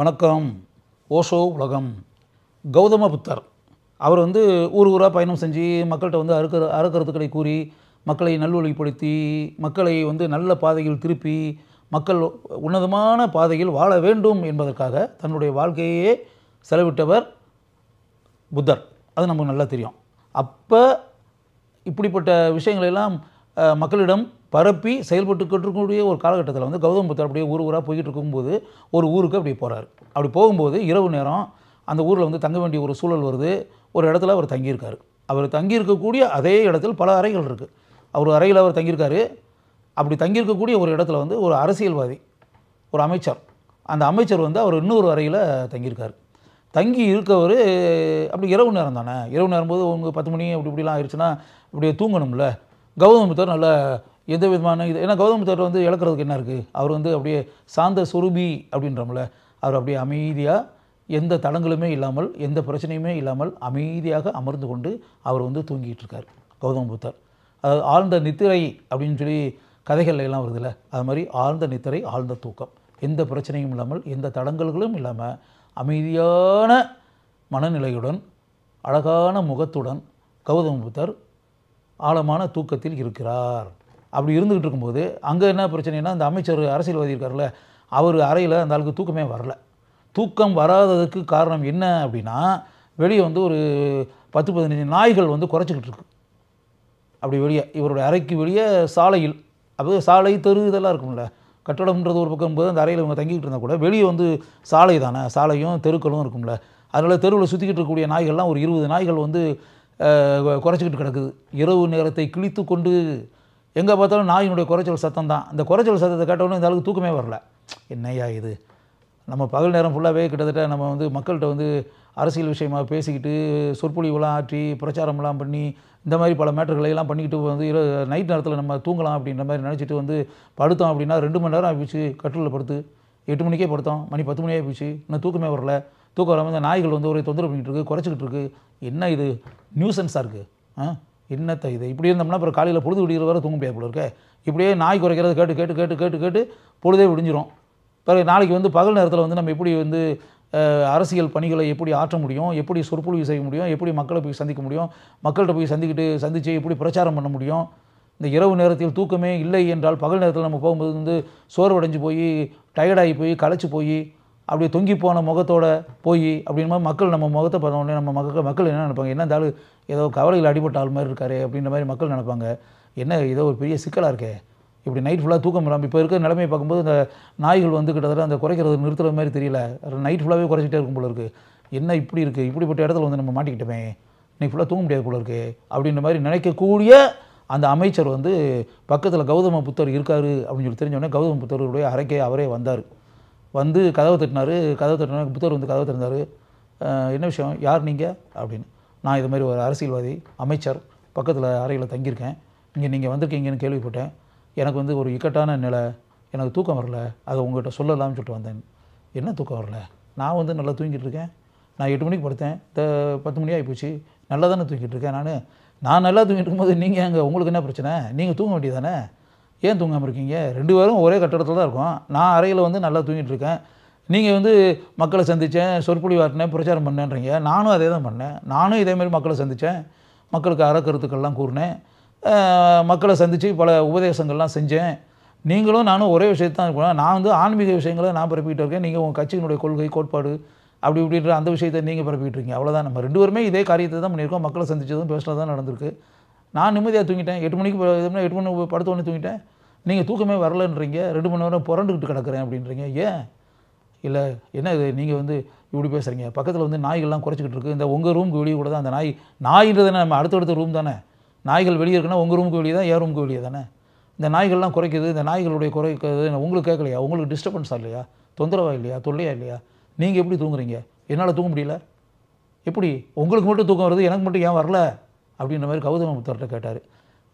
வணக்கம் ஓஷோ உலகம் கௌதம புத்தர் அவர் வந்து ஊர் ஊராக பயணம் செஞ்சு மக்கள்கிட்ட வந்து அறுக்கிற அறுக்கிறதுக்களை கூறி மக்களை நல்வழிப்படுத்தி மக்களை வந்து நல்ல பாதையில் திருப்பி மக்கள் உன்னதமான பாதையில் வாழ வேண்டும் என்பதற்காக தன்னுடைய வாழ்க்கையே செலவிட்டவர் புத்தர் அது நமக்கு நல்லா தெரியும் அப்போ இப்படிப்பட்ட விஷயங்களெல்லாம் மக்களிடம் பரப்பி செயல்பட்டு இருக்கக்கூடிய ஒரு காலகட்டத்தில் வந்து கௌதம் புத்தர் அப்படியே ஊர் ஊராக போய்கிட்டு இருக்கும்போது ஒரு ஊருக்கு அப்படி போகிறார் அப்படி போகும்போது இரவு நேரம் அந்த ஊரில் வந்து தங்க வேண்டிய ஒரு சூழல் வருது ஒரு இடத்துல அவர் தங்கியிருக்கார் அவர் தங்கியிருக்கக்கூடிய அதே இடத்தில் பல அறைகள் இருக்குது அவர் அறையில் அவர் தங்கியிருக்காரு அப்படி தங்கியிருக்கக்கூடிய ஒரு இடத்துல வந்து ஒரு அரசியல்வாதி ஒரு அமைச்சர் அந்த அமைச்சர் வந்து அவர் இன்னொரு அறையில் தங்கியிருக்காரு தங்கி இருக்கவர் அப்படி இரவு நேரம் தானே இரவு நேரம் போது உங்கள் பத்து மணி அப்படி இப்படிலாம் ஆயிடுச்சுன்னா இப்படியே தூங்கணும்ல கௌதம புத்தர் நல்ல எந்த விதமான இது ஏன்னா கௌதம புத்தர் வந்து இழக்கிறதுக்கு என்ன இருக்குது அவர் வந்து அப்படியே சாந்த சுரூபி அப்படின்றோம்ல அவர் அப்படியே அமைதியாக எந்த தடங்களுமே இல்லாமல் எந்த பிரச்சனையுமே இல்லாமல் அமைதியாக அமர்ந்து கொண்டு அவர் வந்து தூங்கிட்டு இருக்கார் கௌதம புத்தர் அதாவது ஆழ்ந்த நித்திரை அப்படின்னு சொல்லி கதைகள் எல்லாம் வருதுல்ல அது மாதிரி ஆழ்ந்த நித்திரை ஆழ்ந்த தூக்கம் எந்த பிரச்சனையும் இல்லாமல் எந்த தடங்கல்களும் இல்லாமல் அமைதியான மனநிலையுடன் அழகான முகத்துடன் கௌதம புத்தர் ஆழமான தூக்கத்தில் இருக்கிறார் அப்படி இருந்துக்கிட்டு இருக்கும்போது அங்கே என்ன பிரச்சனைனா அந்த அமைச்சர் அரசியல்வாதி இருக்கார்ல அவர் அறையில் அந்த ஆளுக்கு தூக்கமே வரல தூக்கம் வராததுக்கு காரணம் என்ன அப்படின்னா வெளியே வந்து ஒரு பத்து பதினஞ்சு நாய்கள் வந்து குறைச்சிக்கிட்டு இருக்கு அப்படி வெளியே இவருடைய அறைக்கு வெளியே சாலையில் அப்போ சாலை தெரு இதெல்லாம் இருக்கும்ல கட்டடம்ன்றது ஒரு பக்கம் போது அந்த அறையில் இவங்க தங்கிக்கிட்டு இருந்தால் கூட வெளியே வந்து சாலை தானே சாலையும் தெருக்களும் இருக்கும்ல அதனால் தெருவில் சுற்றிக்கிட்டு இருக்கக்கூடிய நாய்கள்லாம் ஒரு இருபது நாய்கள் வந்து குறைச்சிக்கிட்டு கிடக்குது இரவு நேரத்தை கிழித்து கொண்டு எங்கே பார்த்தாலும் நாயினுடைய குறைச்சல் சத்தம் தான் அந்த குறைச்சல் சத்தத்தை கேட்டவொன்னே இந்த அளவுக்கு தூக்கமே வரல என்னையா இது நம்ம பகல் நேரம் ஃபுல்லாகவே கிட்டத்தட்ட நம்ம வந்து மக்கள்கிட்ட வந்து அரசியல் விஷயமாக பேசிக்கிட்டு சொற்பொழிவுலாம் ஆற்றி பிரச்சாரம்லாம் பண்ணி இந்த மாதிரி பல மேட்டர்களையெல்லாம் பண்ணிக்கிட்டு வந்து இரவு நைட் நேரத்தில் நம்ம தூங்கலாம் அப்படின்ற மாதிரி நினச்சிட்டு வந்து படுத்தோம் அப்படின்னா ரெண்டு மணி நேரம் ஆகிடுச்சு கட்டிலில் படுத்து எட்டு மணிக்கே படுத்தோம் மணி பத்து மணி போயிடுச்சு இன்னும் தூக்கமே வரல தூக்கம் வராமல் இந்த நாய்கள் வந்து ஒரே தொந்தரவு பண்ணிகிட்டு இருக்குது குறைச்சிக்கிட்டு இருக்குது என்ன இது நியூசன்ஸாக இருக்குது ஆ என்னத்த இது இப்படி இருந்தோம்னா அப்புறம் காலையில் பொழுது விடுகிற வரை தூங்க முடியாது போல இருக்கே இப்படியே நாய் குறைக்கிறது கேட்டு கேட்டு கேட்டு கேட்டு கேட்டு பொழுதே விடிஞ்சிரும் பிறகு நாளைக்கு வந்து பகல் நேரத்தில் வந்து நம்ம எப்படி வந்து அரசியல் பணிகளை எப்படி ஆற்ற முடியும் எப்படி சொற்பொழிவு செய்ய முடியும் எப்படி மக்களை போய் சந்திக்க முடியும் மக்கள்கிட்ட போய் சந்திக்கிட்டு சந்தித்து எப்படி பிரச்சாரம் பண்ண முடியும் இந்த இரவு நேரத்தில் தூக்கமே இல்லை என்றால் பகல் நேரத்தில் நம்ம போகும்போது வந்து சோர்வடைஞ்சு போய் டயர்டாகி போய் களைச்சி போய் அப்படி தொங்கி போன முகத்தோட போய் அப்படின்னும் மக்கள் நம்ம முகத்தை பார்த்த உடனே நம்ம மக்கள் மக்கள் என்ன நினைப்பாங்க என்ன இருந்தாலும் ஏதோ கவலையில் அடிபட்ட ஆள் மாதிரி இருக்காரு அப்படின்ற மாதிரி மக்கள் நினைப்பாங்க என்ன ஏதோ ஒரு பெரிய சிக்கலாக இருக்கே இப்படி நைட் ஃபுல்லாக தூக்கம் இல்லாமல் இப்போ இருக்கிற நிலைமையை பார்க்கும்போது அந்த நாய்கள் வந்து கிட்டத்தட்ட அந்த குறைக்கிறது நிறுத்துகிற மாதிரி தெரியல நைட் ஃபுல்லாகவே குறைச்சிட்டே இருக்கும் போல இருக்குது என்ன இப்படி இருக்குது இப்படிப்பட்ட இடத்துல வந்து நம்ம மாட்டிக்கிட்டோமே இன்னைக்கு ஃபுல்லாக தூங்க முடியாது போல இருக்குது அப்படின்ற மாதிரி நினைக்கக்கூடிய அந்த அமைச்சர் வந்து பக்கத்தில் கௌதம புத்தர் இருக்கார் அப்படின்னு சொல்லி தெரிஞ்சோடனே கௌதம புத்தருடைய அறைக்கே அவரே வந்தார் வந்து கதவை தட்டினார் கதவை தட்டினார் புத்தர் வந்து கதவை திறந்தார் என்ன விஷயம் யார் நீங்கள் அப்படின்னு நான் இது மாதிரி ஒரு அரசியல்வாதி அமைச்சர் பக்கத்தில் அறையில் தங்கியிருக்கேன் இங்கே நீங்கள் வந்திருக்கீங்கன்னு கேள்விப்பட்டேன் எனக்கு வந்து ஒரு இக்கட்டான நிலை எனக்கு தூக்கம் வரல அதை உங்கள்கிட்ட சொல்லலாம்னு சொல்லிட்டு வந்தேன் என்ன தூக்கம் வரல நான் வந்து நல்லா தூங்கிட்டு இருக்கேன் நான் எட்டு மணிக்கு படுத்தேன் த பத்து மணி ஆகிப்போச்சு நல்லா தானே தூங்கிட்டு இருக்கேன் நான் நான் நல்லா தூங்கிட்டு இருக்கும்போது நீங்கள் அங்கே உங்களுக்கு என்ன பிரச்சனை நீங்கள் தூங்க வேண்டியதானே ஏன் தூங்காமல் இருக்கீங்க ரெண்டு பேரும் ஒரே கட்டடத்தில் தான் இருக்கோம் நான் அறையில் வந்து நல்லா தூங்கிட்டுருக்கேன் நீங்கள் வந்து மக்களை சந்தித்தேன் சொற்பொழி வாட்டினேன் பிரச்சாரம் பண்ணேன்றீங்க நானும் அதே தான் பண்ணேன் நானும் இதேமாரி மக்களை சந்தித்தேன் மக்களுக்கு அறக்கருத்துக்கள்லாம் கூறினேன் மக்களை சந்தித்து பல உபதேசங்கள்லாம் செஞ்சேன் நீங்களும் நானும் ஒரே விஷயத்தான் இருக்கணும் நான் வந்து ஆன்மீக விஷயங்களை நான் பரப்பிக்கிட்டு இருக்கேன் நீங்கள் உங்கள் கட்சியினுடைய கொள்கை கோட்பாடு அப்படி இப்படின்ற அந்த விஷயத்தை நீங்கள் பரப்பிக்கிட்டு இருக்கீங்க அவ்வளோதான் நம்ம ரெண்டு பேருமே இதே காரியத்தை தான் பண்ணியிருக்கோம் மக்களை சந்தித்ததும் பேசுனதான் நடந்திருக்கு நான் நிம்மதியாக தூங்கிட்டேன் எட்டு மணிக்கு எட்டு மணிக்கு படுத்த உடனே தூங்கிட்டேன் நீங்கள் தூக்கமே வரலன்றீங்க ரெண்டு மணி நேரம் புரண்டுக்கிட்டு கிடக்கிறேன் அப்படின்றீங்க ஏன் இல்லை என்ன இது நீங்கள் வந்து இப்படி பேசுகிறீங்க பக்கத்தில் வந்து நாய்கள்லாம் குறைச்சிக்கிட்டு இருக்குது இந்த உங்கள் ரூமுக்கு வெளியே கூட தான் அந்த நாய் நாயின்றது நம்ம அடுத்தடுத்த ரூம் தானே நாய்கள் வெளியே இருக்குன்னா உங்கள் ரூமுக்கு வெளியே தான் ஏன் ரூமுக்கு வெளியே தானே இந்த நாய்கள்லாம் குறைக்குது இந்த நாய்களுடைய குறைக்கிறது உங்களுக்கு கேட்கலையா உங்களுக்கு டிஸ்டர்பன்ஸாக இல்லையா தொந்தரவாக இல்லையா தொல்லையா இல்லையா நீங்கள் எப்படி தூங்குறீங்க என்னால் தூங்க முடியல எப்படி உங்களுக்கு மட்டும் தூக்கம் வருது எனக்கு மட்டும் ஏன் வரல அப்படின்ற மாதிரி கௌதம புத்தர்கிட்ட கேட்டார்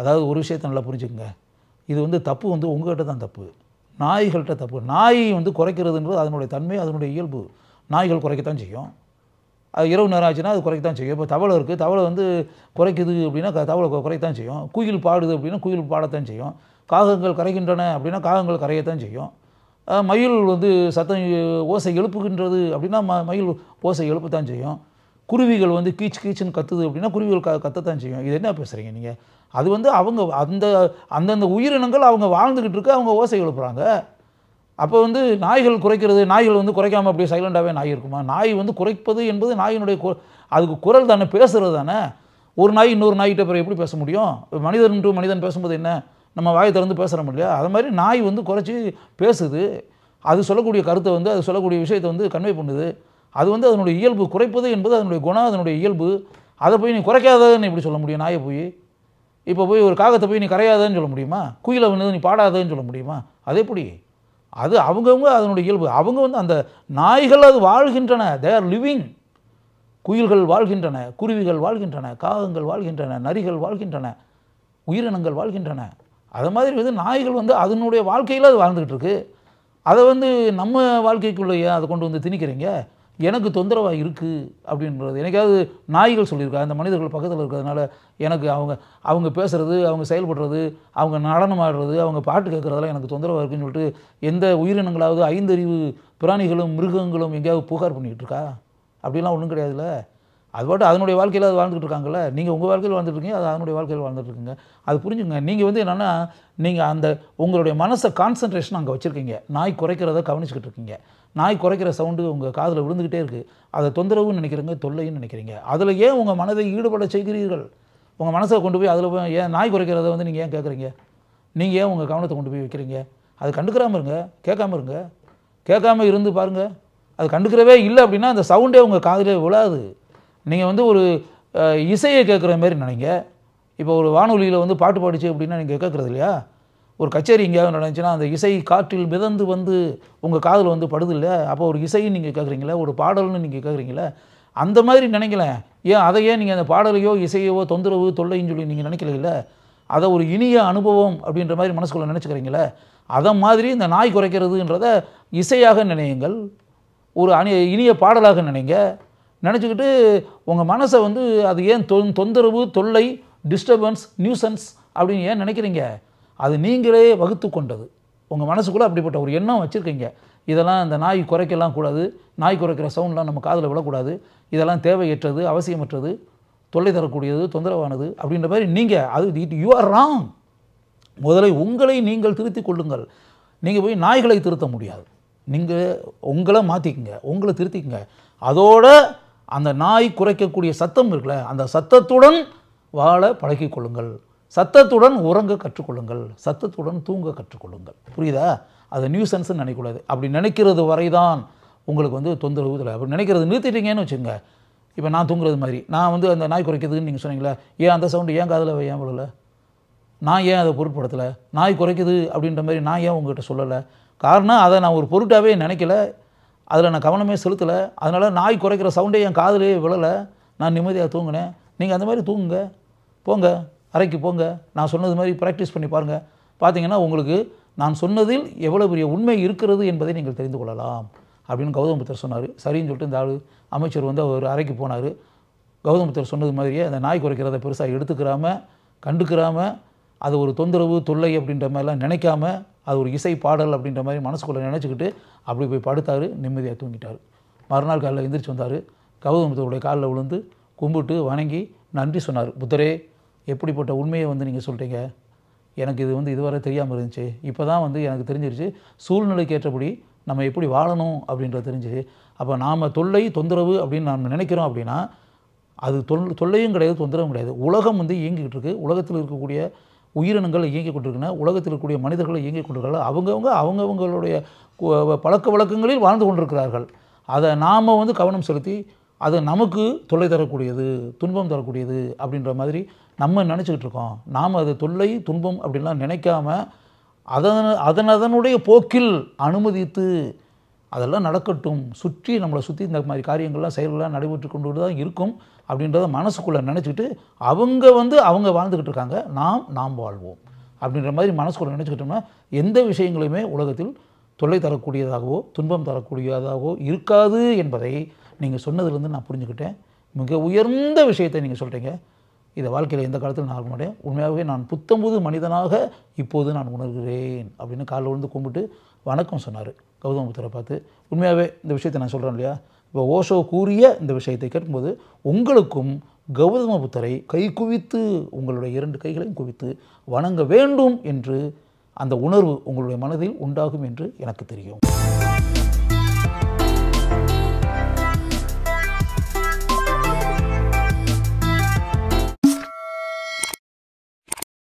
அதாவது ஒரு விஷயத்தை நல்லா புரிஞ்சுக்கங்க இது வந்து தப்பு வந்து உங்கள்கிட்ட தான் தப்பு நாய்கள்கிட்ட தப்பு நாய் வந்து குறைக்கிறதுன்றது அதனுடைய தன்மை அதனுடைய இயல்பு நாய்கள் குறைக்கத்தான் செய்யும் அது இரவு நேரம் ஆச்சுன்னா அது குறைக்கத்தான் செய்யும் இப்போ தவளை இருக்குது தவளை வந்து குறைக்குது அப்படின்னா தவளை குறைக்கத்தான் செய்யும் குயில் பாடுது அப்படின்னா குயில் பாடத்தான் செய்யும் காகங்கள் கரைகின்றன அப்படின்னா காகங்கள் கரையத்தான் செய்யும் மயில் வந்து சத்தம் ஓசை எழுப்புகின்றது அப்படின்னா ம மயில் ஓசை எழுப்பத்தான் செய்யும் குருவிகள் வந்து கீச் கீச்சுன்னு கத்துது அப்படின்னா குருவிகள் க கத்தத்தான் செய்யும் இது என்ன பேசுகிறீங்க நீங்கள் அது வந்து அவங்க அந்த அந்தந்த உயிரினங்கள் அவங்க வாழ்ந்துக்கிட்டு இருக்க அவங்க ஓசை எழுப்புறாங்க அப்போ வந்து நாய்கள் குறைக்கிறது நாய்கள் வந்து குறைக்காமல் அப்படியே சைலண்டாகவே நாய் இருக்குமா நாய் வந்து குறைப்பது என்பது நாயினுடைய கு அதுக்கு குரல் தானே பேசுகிறது தானே ஒரு நாய் இன்னொரு நாய்கிட்ட பிறகு எப்படி பேச முடியும் மனிதன் டு மனிதன் பேசும்போது என்ன நம்ம வாயை திறந்து பேசுகிறோம் இல்லையா அது மாதிரி நாய் வந்து குறைச்சி பேசுது அது சொல்லக்கூடிய கருத்தை வந்து அது சொல்லக்கூடிய விஷயத்தை வந்து கன்வே பண்ணுது அது வந்து அதனுடைய இயல்பு குறைப்பது என்பது அதனுடைய குணம் அதனுடைய இயல்பு அதை போய் நீ குறைக்காதன்னு இப்படி சொல்ல முடியும் நாயை போய் இப்போ போய் ஒரு காகத்தை போய் நீ கரையாதன்னு சொல்ல முடியுமா குயிலை வந்து நீ பாடாதன்னு சொல்ல முடியுமா அது எப்படி அது அவங்கவுங்க அதனுடைய இயல்பு அவங்க வந்து அந்த நாய்கள் அது வாழ்கின்றன தே ஆர் லிவிங் குயில்கள் வாழ்கின்றன குருவிகள் வாழ்கின்றன காகங்கள் வாழ்கின்றன நரிகள் வாழ்கின்றன உயிரினங்கள் வாழ்கின்றன அது மாதிரி வந்து நாய்கள் வந்து அதனுடைய வாழ்க்கையில் அது வாழ்ந்துக்கிட்டு இருக்குது அதை வந்து நம்ம வாழ்க்கைக்குள்ளேயே அதை கொண்டு வந்து திணிக்கிறீங்க எனக்கு தொந்தரவாக இருக்குது அப்படின்றது எனக்காவது நாய்கள் சொல்லியிருக்கா அந்த மனிதர்கள் பக்கத்தில் இருக்கிறதுனால எனக்கு அவங்க அவங்க பேசுகிறது அவங்க செயல்படுறது அவங்க நடனம் ஆடுறது அவங்க பாட்டு கேட்குறதெல்லாம் எனக்கு தொந்தரவாக இருக்குன்னு சொல்லிட்டு எந்த உயிரினங்களாவது ஐந்தறிவு பிராணிகளும் மிருகங்களும் எங்கேயாவது புகார் பண்ணிகிட்டு இருக்கா அப்படிலாம் ஒன்றும் கிடையாதுல்ல அது பாட்டு அதனுடைய வாழ்க்கையில் அது வாழ்ந்துட்டு இருக்காங்கல்ல நீங்கள் உங்கள் வாழ்க்கையில் வாழ்ந்துட்டு இருக்கீங்க அது அதனுடைய வாழ்க்கையில் வாழ்ந்துட்டு இருக்குங்க அது புரிஞ்சுங்க நீங்கள் வந்து என்னென்னா நீங்கள் அந்த உங்களுடைய மனசை கான்சன்ட்ரேஷன் அங்கே வச்சுருக்கீங்க நாய் குறைக்கிறத கவனிச்சுக்கிட்டு இருக்கீங்க நாய் குறைக்கிற சவுண்டு உங்கள் காதில் விழுந்துக்கிட்டே இருக்குது அதை தொந்தரவுன்னு நினைக்கிறீங்க தொல்லைன்னு நினைக்கிறீங்க அதில் ஏன் உங்கள் மனதை ஈடுபட செய்கிறீர்கள் உங்கள் மனசை கொண்டு போய் அதில் போய் ஏன் நாய் குறைக்கிறத வந்து நீங்கள் ஏன் கேட்குறீங்க நீங்கள் ஏன் உங்கள் கவனத்தை கொண்டு போய் வைக்கிறீங்க அது கண்டுக்கிறாமல் இருங்க கேட்காம இருங்க கேட்காம இருந்து பாருங்கள் அது கண்டுக்கிறவே இல்லை அப்படின்னா அந்த சவுண்டே உங்கள் காதிலே விழாது நீங்கள் வந்து ஒரு இசையை கேட்குற மாதிரி நினைங்க இப்போ ஒரு வானொலியில் வந்து பாட்டு பாடிச்சு அப்படின்னா நீங்கள் கேட்குறது இல்லையா ஒரு கச்சேரி எங்கேயாவது நடந்துச்சுன்னா அந்த இசை காற்றில் மிதந்து வந்து உங்கள் காதில் வந்து படுது இல்லை அப்போ ஒரு இசையும் நீங்கள் கேட்குறீங்களே ஒரு பாடல்னு நீங்கள் கேட்குறீங்களே அந்த மாதிரி நினைக்கல ஏன் அதையே நீங்கள் அந்த பாடலையோ இசையவோ தொந்தரவு தொல்லைன்னு சொல்லி நீங்கள் நினைக்கலையில அதை ஒரு இனிய அனுபவம் அப்படின்ற மாதிரி மனசுக்குள்ளே நினச்சிக்கிறீங்களே அதை மாதிரி இந்த நாய் குறைக்கிறதுன்றத இசையாக நினையுங்கள் ஒரு அணி இனிய பாடலாக நினைங்க நினச்சிக்கிட்டு உங்கள் மனசை வந்து அது ஏன் தொ தொந்தரவு தொல்லை டிஸ்டர்பன்ஸ் நியூசன்ஸ் அப்படின்னு ஏன் நினைக்கிறீங்க அது நீங்களே வகுத்து கொண்டது உங்கள் மனசுக்குள்ளே அப்படிப்பட்ட ஒரு எண்ணம் வச்சுருக்கீங்க இதெல்லாம் இந்த நாய் குறைக்கலாம் கூடாது நாய் குறைக்கிற சவுண்ட்லாம் நம்ம காதில் விடக்கூடாது இதெல்லாம் தேவையற்றது அவசியமற்றது தொல்லை தரக்கூடியது தொந்தரவானது அப்படின்ற மாதிரி நீங்கள் அது இட் யூ ஆர் ராங் முதலில் உங்களை நீங்கள் திருத்தி கொள்ளுங்கள் நீங்கள் போய் நாய்களை திருத்த முடியாது நீங்கள் உங்களை மாற்றிக்குங்க உங்களை திருத்திக்குங்க அதோட அந்த நாய் குறைக்கக்கூடிய சத்தம் இருக்குல்ல அந்த சத்தத்துடன் வாழ பழகிக்கொள்ளுங்கள் சத்தத்துடன் உறங்க கற்றுக்கொள்ளுங்கள் சத்தத்துடன் தூங்க கற்றுக்கொள்ளுங்கள் புரியுதா அதை நியூசன்ஸ்னு நினைக்கக்கூடாது அப்படி நினைக்கிறது வரை தான் உங்களுக்கு வந்து தொந்தரவு இல்லை அப்படி நினைக்கிறது நிறுத்திட்டீங்கன்னு வச்சுங்க இப்போ நான் தூங்குறது மாதிரி நான் வந்து அந்த நாய் குறைக்கிறதுன்னு நீங்கள் சொன்னீங்களே ஏன் அந்த சவுண்டு ஏன் காதில் ஏன் விழலை நான் ஏன் அதை பொருட்படுத்தலை நாய் குறைக்குது அப்படின்ற மாதிரி நான் ஏன் உங்கள்கிட்ட சொல்லலை காரணம் அதை நான் ஒரு பொருட்டாகவே நினைக்கல அதில் நான் கவனமே செலுத்தலை அதனால் நாய் குறைக்கிற சவுண்டே என் காதலே விழலை நான் நிம்மதியாக தூங்கினேன் நீங்கள் அந்த மாதிரி தூங்குங்க போங்க அறைக்கு போங்க நான் சொன்னது மாதிரி ப்ராக்டிஸ் பண்ணி பாருங்கள் பார்த்தீங்கன்னா உங்களுக்கு நான் சொன்னதில் எவ்வளோ பெரிய உண்மை இருக்கிறது என்பதை நீங்கள் தெரிந்து கொள்ளலாம் அப்படின்னு கௌதம் புத்தர் சொன்னார் சரின்னு சொல்லிட்டு இந்த ஆள் அமைச்சர் வந்து அவர் அறைக்கு போனார் கௌதம் புத்தர் சொன்னது மாதிரியே அந்த நாய் குறைக்கிறத பெருசாக எடுத்துக்கிறாமல் கண்டுக்கிறாமல் அது ஒரு தொந்தரவு தொல்லை அப்படின்ற மாதிரிலாம் நினைக்காம அது ஒரு இசை பாடல் அப்படின்ற மாதிரி மனசுக்குள்ளே நினச்சிக்கிட்டு அப்படி போய் படுத்தார் நிம்மதியாக தூங்கிட்டார் மறுநாள் காலையில் எந்திரிச்சு வந்தார் கௌதமத்தோடைய காலில் விழுந்து கும்பிட்டு வணங்கி நன்றி சொன்னார் புத்தரே எப்படிப்பட்ட உண்மையை வந்து நீங்கள் சொல்கிறீங்க எனக்கு இது வந்து இதுவரை தெரியாமல் இருந்துச்சு இப்போ தான் வந்து எனக்கு தெரிஞ்சிருச்சு சூழ்நிலைக்கு ஏற்றபடி நம்ம எப்படி வாழணும் அப்படின்றது தெரிஞ்சுது அப்போ நாம் தொல்லை தொந்தரவு அப்படின்னு நாம் நினைக்கிறோம் அப்படின்னா அது தொல் தொல்லையும் கிடையாது தொந்தரவும் கிடையாது உலகம் வந்து இயங்கிக்கிட்டு இருக்குது உலகத்தில் இருக்கக்கூடிய உயிரினங்கள் இயங்கி கொண்டிருக்கின்றன உலகத்தில் இருக்கக்கூடிய மனிதர்கள் இயங்கி கொண்டிருக்கிறார்கள் அவங்கவுங்க அவங்கவுங்களுடைய பழக்க வழக்கங்களில் வாழ்ந்து கொண்டிருக்கிறார்கள் அதை நாம் வந்து கவனம் செலுத்தி அது நமக்கு தொல்லை தரக்கூடியது துன்பம் தரக்கூடியது அப்படின்ற மாதிரி நம்ம நினச்சிக்கிட்டு இருக்கோம் நாம் அது தொல்லை துன்பம் அப்படின்லாம் நினைக்காம அதன் அதன் அதனுடைய போக்கில் அனுமதித்து அதெல்லாம் நடக்கட்டும் சுற்றி நம்மளை சுற்றி இந்த மாதிரி காரியங்கள்லாம் செயல்கள்லாம் நடைபெற்று கொண்டு தான் இருக்கும் அப்படின்றத மனசுக்குள்ளே நினச்சிக்கிட்டு அவங்க வந்து அவங்க வாழ்ந்துக்கிட்டு இருக்காங்க நாம் நாம் வாழ்வோம் அப்படின்ற மாதிரி மனசுக்குள்ளே நினச்சிக்கிட்டோம்னா எந்த விஷயங்களையுமே உலகத்தில் தொல்லை தரக்கூடியதாகவோ துன்பம் தரக்கூடியதாகவோ இருக்காது என்பதை நீங்கள் சொன்னதுலேருந்து நான் புரிஞ்சுக்கிட்டேன் மிக உயர்ந்த விஷயத்தை நீங்கள் சொல்கிறீங்க இந்த வாழ்க்கையில் எந்த காலத்தில் நான் உடைய உண்மையாகவே நான் புத்தம்புது மனிதனாக இப்போது நான் உணர்கிறேன் அப்படின்னு காலில் விழுந்து கும்பிட்டு வணக்கம் சொன்னார் கௌதம புத்தரை பார்த்து உண்மையாகவே இந்த விஷயத்தை நான் சொல்கிறேன் இல்லையா இப்போ ஓஷோ கூறிய இந்த விஷயத்தை கேட்கும்போது உங்களுக்கும் கௌதம புத்தரை கை குவித்து உங்களுடைய இரண்டு கைகளையும் குவித்து வணங்க வேண்டும் என்று அந்த உணர்வு உங்களுடைய மனதில் உண்டாகும் என்று எனக்கு தெரியும்